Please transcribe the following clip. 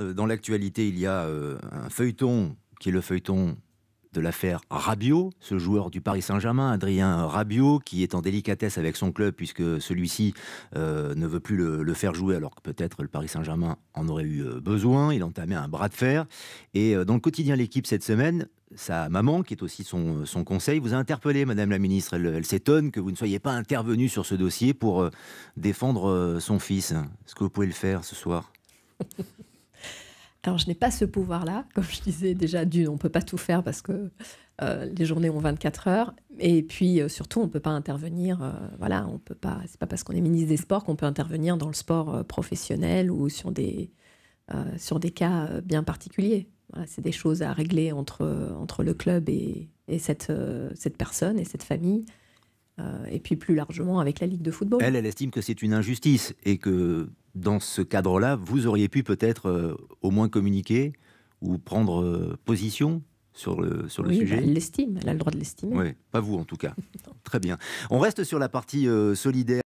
Euh, dans l'actualité, il y a euh, un feuilleton qui est le feuilleton de l'affaire Rabiot, ce joueur du Paris Saint-Germain, Adrien Rabiot, qui est en délicatesse avec son club puisque celui-ci euh, ne veut plus le, faire jouer alors que peut-être le Paris Saint-Germain en aurait eu besoin. Il entamait un bras de fer. Et dans le quotidien L'équipe cette semaine, sa maman, qui est aussi son, conseil, vous a interpellé, Madame la Ministre. Elle, s'étonne que vous ne soyez pas intervenu sur ce dossier pour défendre son fils. Est-ce que vous pouvez le faire ce soir Alors, je n'ai pas ce pouvoir-là. Comme je disais déjà, on ne peut pas tout faire parce que euh, les journées ont 24 heures. Et puis, euh, surtout, on ne peut pas intervenir. ce euh, voilà, on peut pas. C'est pas parce qu'on est ministre des Sports qu'on peut intervenir dans le sport professionnel ou sur des, sur des cas bien particuliers. c'est des choses à régler entre, entre le club et, et cette, cette personne et cette famille. et puis, plus largement, avec la Ligue de football. Elle, elle estime que c'est une injustice et que dans ce cadre-là, vous auriez pu peut-être euh, au moins communiquer ou prendre euh, position sur le, sur le sujet. Bah, elle l'estime, elle a le droit de l'estimer. Oui, pas vous en tout cas. Très bien. On reste sur la partie euh, solidaire.